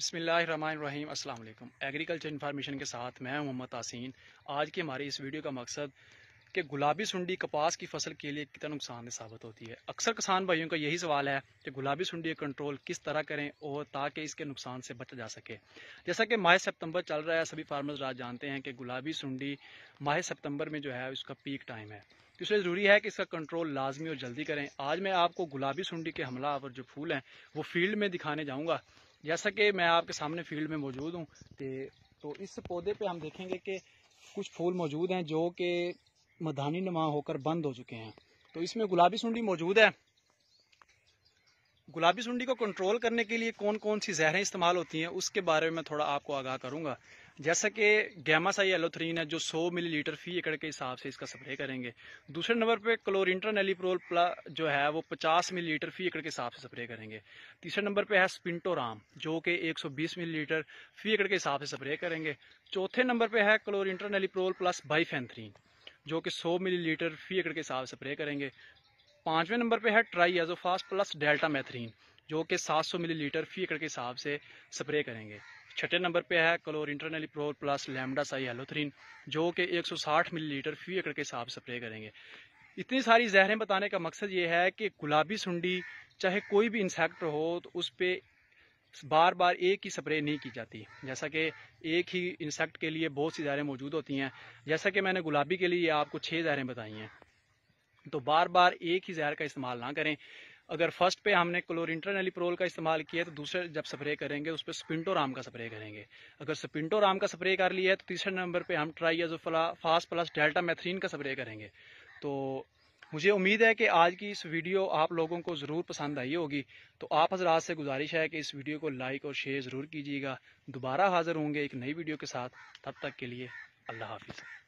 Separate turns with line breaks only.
बसमीम अस्सलाम वालेकुम एग्रीकल्चर इन्फॉर्मेशन के साथ मैं मोहम्मद तासीन आज की हमारी इस वीडियो का मकसद कि गुलाबी सुंडी कपास की फसल के लिए कितना नुकसान साबित होती है अक्सर किसान भाइयों का यही सवाल है कि गुलाबी सुंडी कंट्रोल किस तरह करें और ताकि इसके नुकसान से बचा जा सके जैसा कि माह सितंबर चल रहा है सभी फार्मर्स आज जानते हैं कि गुलाबी सुंडी माह सितंबर में जो है उसका पीक टाइम है तो इसलिए ज़रूरी है कि इसका कंट्रोल लाजमी और जल्दी करें आज मैं आपको गुलाबी सुंडी के हमला और जो फूल हैं वो फील्ड में दिखाने जाऊँगा जैसा कि मैं आपके सामने फील्ड में मौजूद हूँ तो इस पौधे पे हम देखेंगे कि कुछ फूल मौजूद हैं जो कि मधानी नमा होकर बंद हो चुके हैं तो इसमें गुलाबी सुंडी मौजूद है गुलाबी सुंडी को कंट्रोल करने के लिए कौन कौन सी जहरें इस्तेमाल होती हैं उसके बारे में थोड़ा आपको आगाह करूंगा जैसा कि गैमासाई एलोथ्रीन है जो 100 मिलीलीटर फी एकड़ के हिसाब से इसका स्प्रे करेंगे दूसरे नंबर पे क्लोरिंटन एलिप्रोल जो है वो 50 मिलीलीटर फी एकड़ के हिसाब से स्प्रे करेंगे तीसरे नंबर पे है स्पिंटोराम जो कि 120 मिलीलीटर फी एकड़ के हिसाब से स्प्रे करेंगे चौथे नंबर पे है क्लोरिंटन एलिप्रोल प्लस बाईफेंथ्रीन जो कि सौ मिली फी एकड़ के हिसाब से स्प्रे करेंगे पाँचवें नंबर पर है ट्राई प्लस डेल्टा मैथरीन जो कि 700 मिलीलीटर फी एकड़ के हिसाब से स्प्रे करेंगे छठे नंबर पे है chlorantraniliprole plus lambda cyhalothrin जो कि 160 मिलीलीटर फी एकड़ के हिसाब से स्प्रे करेंगे इतनी सारी जहरें बताने का मकसद ये है कि गुलाबी सुंडी चाहे कोई भी इंसेक्ट हो तो उस पर बार बार एक ही स्प्रे नहीं की जाती जैसा कि एक ही इंसेक्ट के लिए बहुत सी जहरें मौजूद होती हैं जैसा कि मैंने गुलाबी के लिए आपको छः जहरें बताई हैं तो बार बार एक ही जहर का इस्तेमाल ना करें अगर फर्स्ट पे हमने क्लोरिंटर एलिप्रोल का इस्तेमाल किया तो दूसरे जब स्प्रे करेंगे उस पर स्पिंटोराम का स्प्रे करेंगे अगर स्पिंटोराम का स्प्रे कर लिया है तो तीसरे नंबर पे हम ट्राइजोफला फास प्लस डेल्टा मैथरीन का स्प्रे करेंगे तो मुझे उम्मीद है कि आज की इस वीडियो आप लोगों को ज़रूर पसंद आई होगी तो आप हजरात से गुजारिश है कि इस वीडियो को लाइक और शेयर ज़रूर कीजिएगा दोबारा हाज़िर होंगे एक नई वीडियो के साथ तब तक के लिए अल्लाह हाफिज़